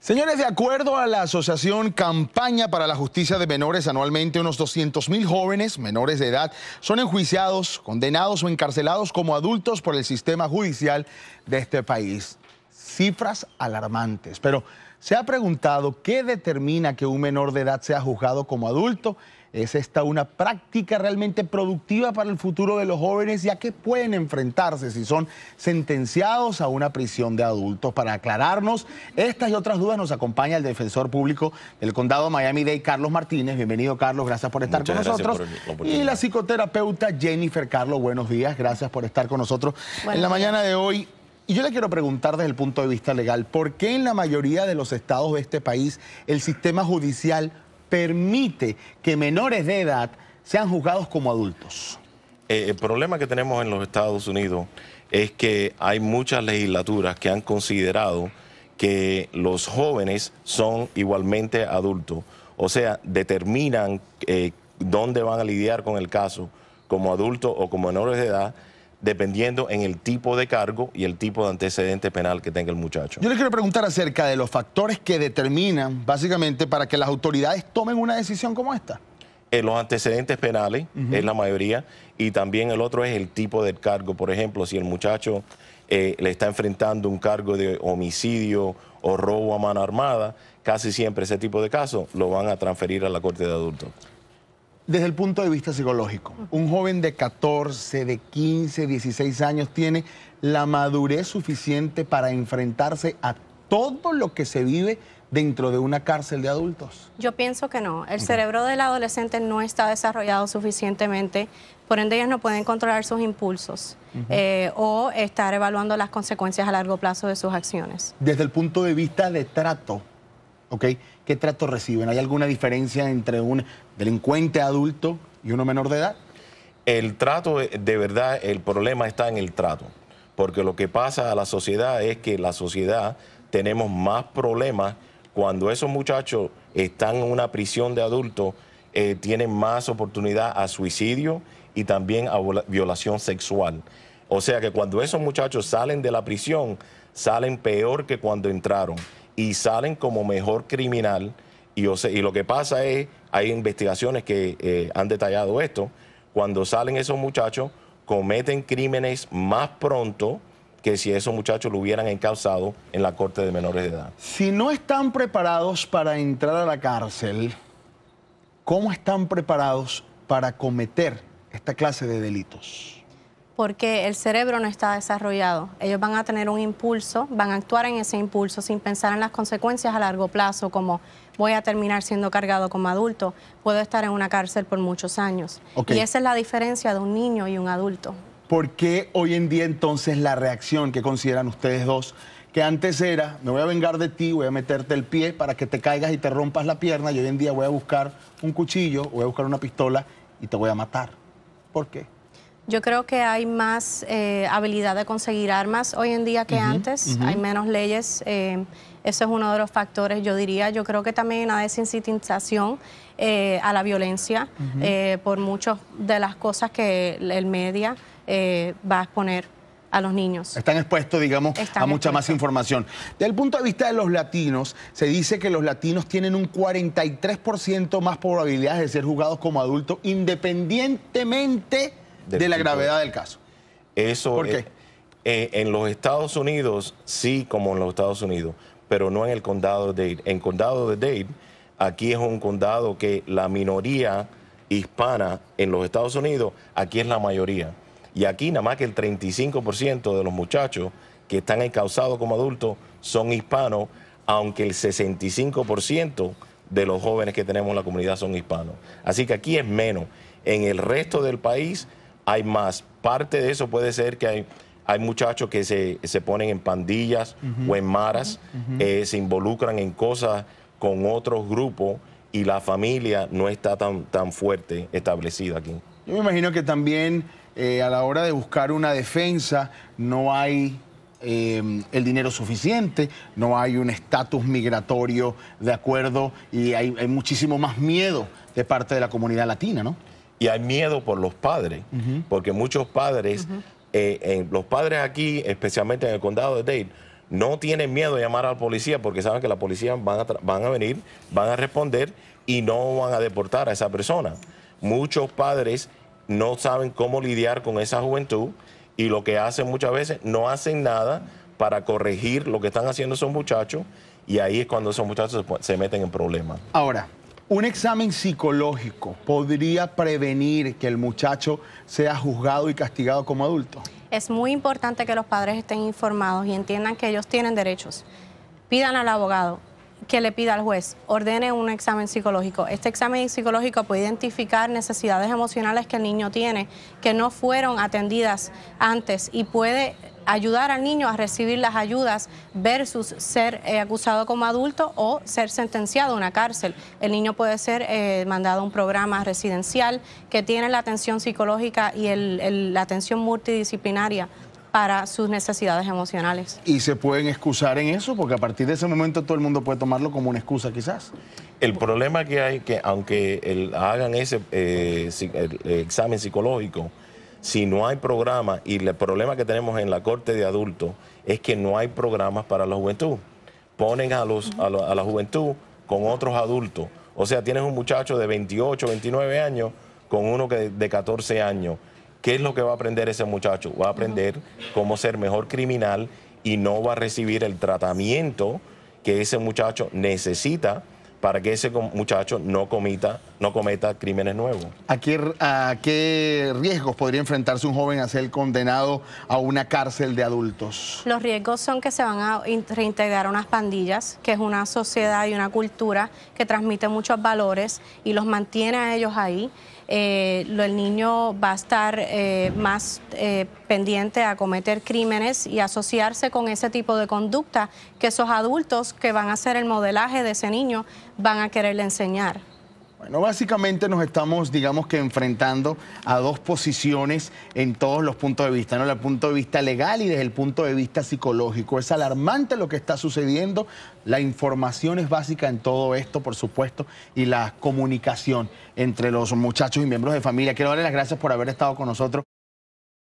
Señores, de acuerdo a la Asociación Campaña para la Justicia de Menores, anualmente unos mil jóvenes menores de edad son enjuiciados, condenados o encarcelados como adultos por el sistema judicial de este país. Cifras alarmantes. Pero, ¿se ha preguntado qué determina que un menor de edad sea juzgado como adulto ¿Es esta una práctica realmente productiva para el futuro de los jóvenes, ya que pueden enfrentarse si son sentenciados a una prisión de adultos? Para aclararnos estas y otras dudas nos acompaña el defensor público del condado Miami-Dade, Carlos Martínez. Bienvenido, Carlos, gracias por estar con nosotros. y la psicoterapeuta Jennifer Carlos, buenos días, gracias por estar con nosotros. en la mañana de hoy, y yo le quiero preguntar desde el punto de vista legal, ¿por qué en la mayoría de los estados de este país el sistema judicial permite que menores de edad sean juzgados como adultos? Eh, el problema que tenemos en los Estados Unidos es que hay muchas legislaturas que han considerado que los jóvenes son igualmente adultos. O sea, determinan eh, dónde van a lidiar con el caso como adultos o como menores de edad dependiendo en el tipo de cargo y el tipo de antecedente penal que tenga el muchacho. Yo le quiero preguntar acerca de los factores que determinan básicamente para que las autoridades tomen una decisión como esta. Eh, los antecedentes penales es la mayoría y también el otro es el tipo de cargo. Por ejemplo, si el muchacho eh, le está enfrentando un cargo de homicidio o robo a mano armada, casi siempre ese tipo de casos lo van a transferir a la Corte de Adultos desde el punto de vista psicológico. Un joven de 14, de 15, 16 años tiene la madurez suficiente para enfrentarse a todo lo que se vive dentro de una cárcel de adultos? Yo pienso que no. El cerebro del adolescente no está desarrollado suficientemente, por ende ellos no pueden controlar sus impulsos eh, o estar evaluando las consecuencias a largo plazo de sus acciones. Desde el punto de vista de trato, ¿Qué trato reciben? ¿Hay alguna diferencia entre un delincuente adulto y uno menor de edad? El trato, eh, de verdad, el problema está en el trato, porque lo que pasa a la sociedad es que la sociedad tenemos más problemas cuando esos muchachos están en una prisión de adultos, eh, tienen más oportunidad a suicidio y también a violación sexual. O sea que cuando esos muchachos salen de la prisión, salen peor que cuando entraron y salen como mejor criminal. Y, lo que pasa es, hay investigaciones que eh, han detallado esto, cuando salen esos muchachos cometen crímenes más pronto que si esos muchachos lo hubieran encauzado en la corte de menores de edad. Si no están preparados para entrar a la cárcel, ¿cómo están preparados para cometer esta clase de delitos? porque el cerebro no está desarrollado. Ellos van a tener un impulso, van a actuar en ese impulso sin pensar en las consecuencias a largo plazo, como voy a terminar siendo cargado como adulto, puedo estar en una cárcel por muchos años. Y esa es la diferencia de un niño y un adulto. ¿Por qué hoy en día entonces la reacción que consideran ustedes dos, que antes era, me voy a vengar de ti, voy a meterte el pie para que te caigas y te rompas la pierna, y hoy en día voy a buscar un cuchillo, voy a buscar una pistola y te voy a matar? ¿Por qué? Yo creo que hay más eh, habilidad de conseguir armas hoy en día que antes, hay menos leyes, eh, eso es uno de los factores, yo diría. Yo creo que también hay una desincitización eh, a la violencia por muchas de las cosas que el media va a exponer a los niños. Están expuestos, digamos, a mucha más información. Del punto de vista de los latinos, se dice que los latinos tienen un 43% más probabilidades de ser juzgados como adultos, independientemente de la gravedad del caso. Eso ¿Por qué? Eh, en los Estados Unidos, sí, como en los Estados Unidos, pero no en el condado de Dade. En condado de Dade, aquí es un condado que la minoría hispana en los Estados Unidos, aquí es la mayoría. Y aquí nada más que el 35% de los muchachos que están encausados como adultos son hispanos, aunque el 65% de los jóvenes que tenemos en la comunidad son hispanos. Así que aquí es menos. En el resto del país hay más. Parte de eso puede ser que hay, hay muchachos que se, ponen en pandillas o en maras, eh, se involucran en cosas con otros grupos y la familia no está tan, tan fuerte establecida aquí. Yo me imagino que también eh, a la hora de buscar una defensa no hay em, el dinero suficiente, no hay un estatus migratorio de acuerdo y hay, hay muchísimo más miedo de parte de la comunidad latina, ¿no? Y hay miedo por los padres, porque muchos padres, eh, eh, los padres aquí, especialmente en el condado de Dale no tienen miedo de llamar a la policía porque saben que la policía van a, van a venir, van a responder y no van a deportar a esa persona. Muchos padres no saben cómo lidiar con esa juventud y lo que hacen muchas veces no hacen nada para corregir lo que están haciendo esos muchachos y ahí es cuando esos muchachos se meten en problemas. Ahora, un examen psicológico podría prevenir que el muchacho sea juzgado y castigado como adulto. Es muy importante que los padres estén informados y entiendan que ellos tienen derechos. Pidan al abogado, que le pida al juez, ordene un examen psicológico. Este examen psicológico puede identificar necesidades emocionales que el niño tiene que no fueron atendidas antes y puede ayudar al niño a recibir las ayudas versus ser eh, acusado como adulto o ser sentenciado a una cárcel. El niño puede ser eh, mandado a un programa residencial que tiene la atención psicológica y la atención multidisciplinaria para sus necesidades emocionales. Y se pueden excusar en eso, porque a partir de ese momento todo el mundo puede tomarlo como una excusa quizás. El problema que hay que aunque hagan ese eh, examen psicológico, si no hay programa, y el problema que tenemos en la corte de adultos es que no hay programas para la juventud. Ponen a, los, la juventud con otros adultos. O sea, tienes un muchacho de 28, 29 años con uno que de 14 años. ¿Qué es lo que va a aprender ese muchacho? Va a aprender cómo ser mejor criminal y no va a recibir el tratamiento que ese muchacho necesita para que ese muchacho no cometa, no cometa crímenes nuevos. ¿A qué, ¿A qué, riesgos podría enfrentarse un joven a ser condenado a una cárcel de adultos? Los riesgos son que se van a reintegrar a unas pandillas, que es una sociedad y una cultura que transmite muchos valores y los mantiene a ellos ahí eh, el niño va a estar eh, más eh, pendiente a cometer crímenes y asociarse con ese tipo de conducta que esos adultos que van a hacer el modelaje de ese niño van a quererle enseñar. Bueno, básicamente nos estamos, digamos que, enfrentando a dos posiciones en todos los puntos de vista, ¿no? Desde el punto de vista legal y desde el punto de vista psicológico. Es alarmante lo que está sucediendo. La información es básica en todo esto, por supuesto, y la comunicación entre los muchachos y miembros de familia. Quiero darle las gracias por haber estado con nosotros